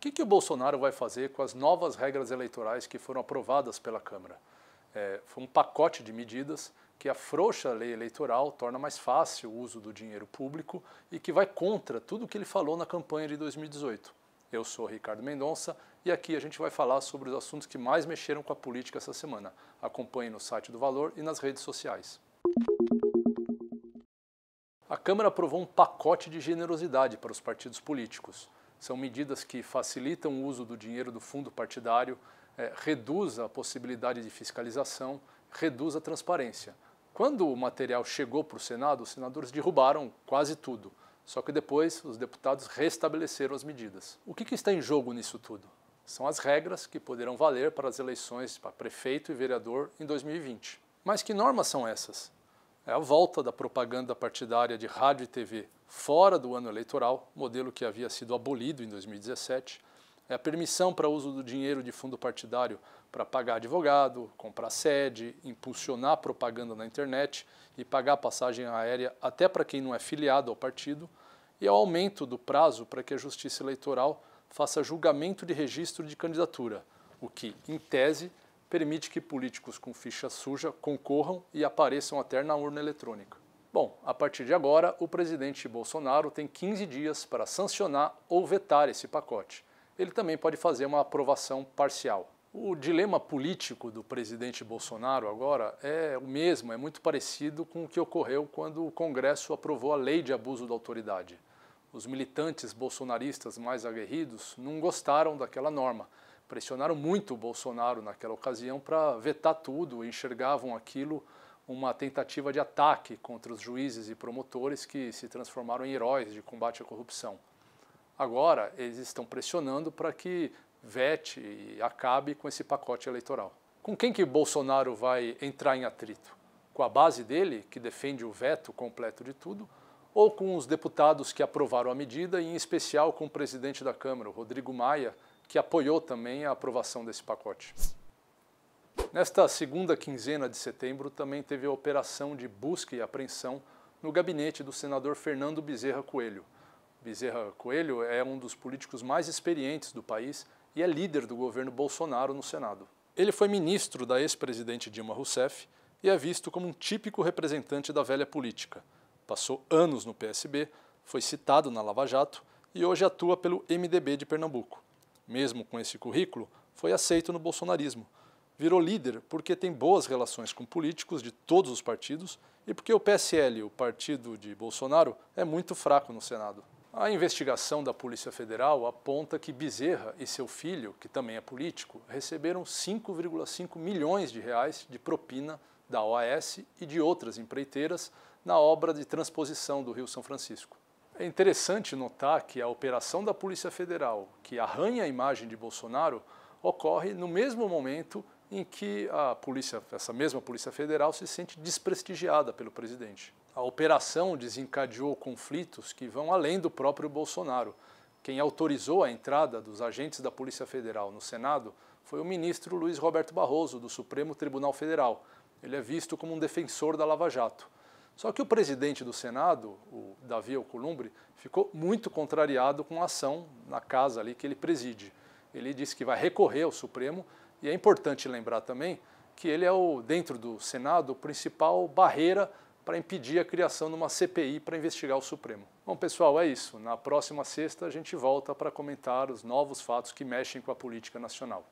O que, que, o Bolsonaro vai fazer com as novas regras eleitorais que foram aprovadas pela Câmara? É, foi um pacote de medidas que afrouxa a lei eleitoral, torna mais fácil o uso do dinheiro público e que vai contra tudo o que ele falou na campanha de 2018. Eu sou Ricardo Mendonça e aqui a gente vai falar sobre os assuntos que mais mexeram com a política essa semana. Acompanhe no site do Valor e nas redes sociais. A Câmara aprovou um pacote de generosidade para os partidos políticos. São medidas que facilitam o uso do dinheiro do fundo partidário, é, reduz a possibilidade de fiscalização, reduz a transparência. Quando o material chegou para o Senado, os senadores derrubaram quase tudo. Só que depois os deputados restabeleceram as medidas. O que, que está em jogo nisso tudo? São as regras que poderão valer para as eleições para prefeito e vereador em 2020. Mas que normas são essas? é a volta da propaganda partidária de rádio e TV fora do ano eleitoral, modelo que havia sido abolido em 2017, é a permissão para uso do dinheiro de fundo partidário para pagar advogado, comprar sede, impulsionar propaganda na internet e pagar passagem aérea até para quem não é filiado ao partido, e o aumento do prazo para que a Justiça Eleitoral faça julgamento de registro de candidatura, o que, em tese, permite que políticos com ficha suja concorram e apareçam até na urna eletrônica. Bom, a partir de agora, o presidente Bolsonaro tem 15 dias para sancionar ou vetar esse pacote. Ele também pode fazer uma aprovação parcial. O dilema político do presidente Bolsonaro agora é o mesmo, é muito parecido com o que ocorreu quando o Congresso aprovou a lei de abuso da autoridade. Os militantes bolsonaristas mais aguerridos não gostaram daquela norma pressionaram muito o Bolsonaro naquela ocasião para vetar tudo, enxergavam aquilo uma tentativa de ataque contra os juízes e promotores que se transformaram em heróis de combate à corrupção. Agora, eles estão pressionando para que vete e acabe com esse pacote eleitoral. Com quem que Bolsonaro vai entrar em atrito? Com a base dele, que defende o veto completo de tudo, ou com os deputados que aprovaram a medida, e em especial com o presidente da Câmara, Rodrigo Maia, que apoiou também a aprovação desse pacote. Nesta segunda quinzena de setembro, também teve a operação de busca e apreensão no gabinete do senador Fernando Bezerra Coelho. Bezerra Coelho é um dos políticos mais experientes do país e é líder do governo Bolsonaro no Senado. Ele foi ministro da ex-presidente Dilma Rousseff e é visto como um típico representante da velha política. Passou anos no PSB, foi citado na Lava Jato e hoje atua pelo MDB de Pernambuco mesmo com esse currículo, foi aceito no bolsonarismo. Virou líder porque tem boas relações com políticos de todos os partidos e porque o PSL, o partido de Bolsonaro, é muito fraco no Senado. A investigação da Polícia Federal aponta que Bezerra e seu filho, que também é político, receberam 5,5 milhões de reais de propina da OAS e de outras empreiteiras na obra de transposição do Rio São Francisco. É interessante notar que a operação da Polícia Federal, que arranha a imagem de Bolsonaro, ocorre no mesmo momento em que a polícia, essa mesma Polícia Federal se sente desprestigiada pelo presidente. A operação desencadeou conflitos que vão além do próprio Bolsonaro. Quem autorizou a entrada dos agentes da Polícia Federal no Senado foi o ministro Luiz Roberto Barroso, do Supremo Tribunal Federal. Ele é visto como um defensor da Lava Jato. Só que o presidente do Senado, o Davi Alcolumbre, ficou muito contrariado com a ação na casa ali que ele preside. Ele disse que vai recorrer ao Supremo e é importante lembrar também que ele é o dentro do Senado a principal barreira para impedir a criação de uma CPI para investigar o Supremo. Bom, pessoal, é isso. Na próxima sexta a gente volta para comentar os novos fatos que mexem com a política nacional.